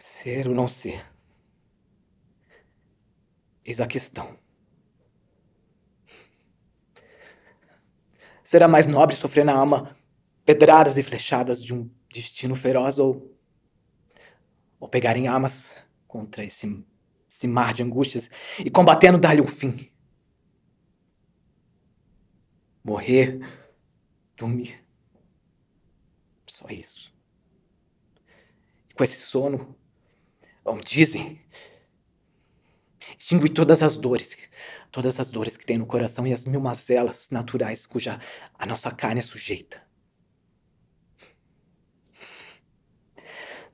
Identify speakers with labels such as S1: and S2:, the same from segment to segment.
S1: Ser ou não ser? Eis a questão. Será mais nobre sofrer na alma pedradas e flechadas de um destino feroz ou, ou pegar em armas contra esse, esse mar de angústias e combatendo dar-lhe um fim? Morrer, dormir. Só isso. E com esse sono, como dizem, extingui todas as dores, todas as dores que tem no coração e as mil mazelas naturais cuja a nossa carne é sujeita.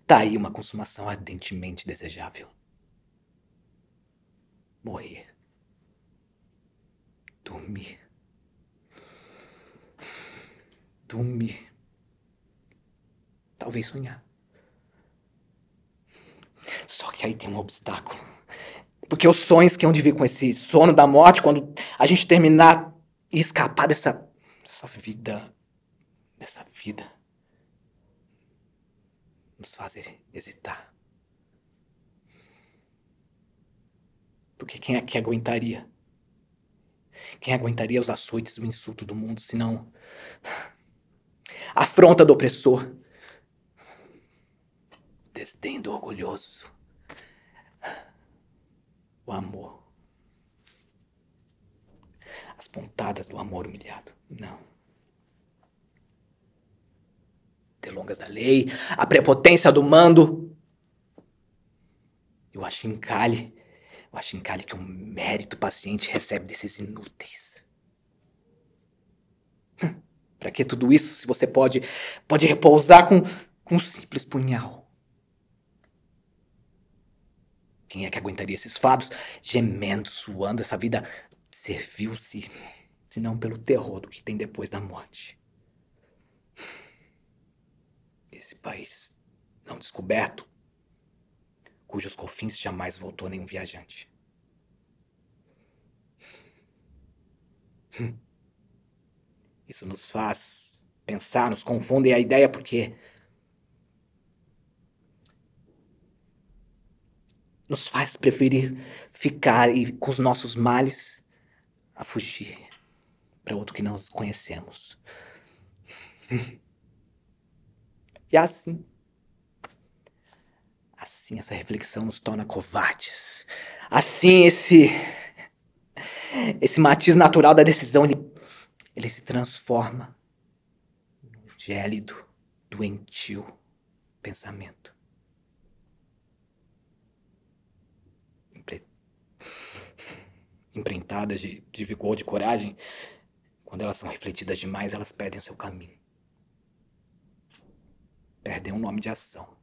S1: Tá aí uma consumação ardentemente desejável. Morrer. Dormir. Dormir. Talvez sonhar. Só que aí tem um obstáculo. Porque os sonhos que hão de vir com esse sono da morte, quando a gente terminar e escapar dessa, dessa vida, dessa vida, nos fazem hesitar. Porque quem aqui é aguentaria? Quem aguentaria os açoites e o insulto do mundo, se não a afronta do opressor, o desdém do orgulhoso, o amor. As pontadas do amor humilhado. Não. Delongas da lei, a prepotência do mando. E o achincalhe. O achincalhe que o um mérito paciente recebe desses inúteis. Hum. Para que tudo isso se você pode, pode repousar com, com um simples punhal? Quem é que aguentaria esses fados? Gemendo, suando, essa vida serviu-se, se não pelo terror do que tem depois da morte. Esse país não descoberto, cujos confins jamais voltou nenhum viajante. Hum. Isso nos faz pensar, nos confunde é a ideia, porque nos faz preferir ficar e, com os nossos males a fugir para outro que não conhecemos. e assim, assim essa reflexão nos torna covardes. Assim esse esse matiz natural da decisão ele, ele se transforma num gélido, doentio pensamento. empreitadas de, de vigor, de coragem, quando elas são refletidas demais, elas perdem o seu caminho. Perdem um nome de ação.